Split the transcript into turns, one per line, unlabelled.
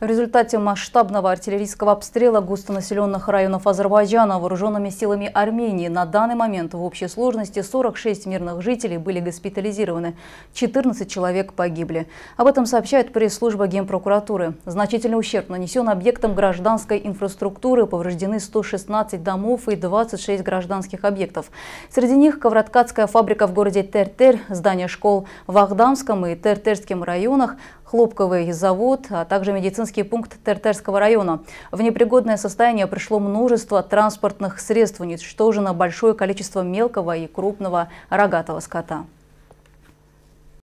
В результате масштабного артиллерийского обстрела густонаселенных районов Азербайджана вооруженными силами Армении на данный момент в общей сложности 46 мирных жителей были госпитализированы, 14 человек погибли. Об этом сообщает пресс-служба Генпрокуратуры. Значительный ущерб нанесен объектам гражданской инфраструктуры, повреждены 116 домов и 26 гражданских объектов. Среди них Ковроткацкая фабрика в городе Тертер, здание школ в Ахдамском и Тертерском районах, хлопковый завод, а также медицинский медицинский пункт Тертерского района. В непригодное состояние пришло множество транспортных средств, уничтожено большое количество мелкого и крупного рогатого скота.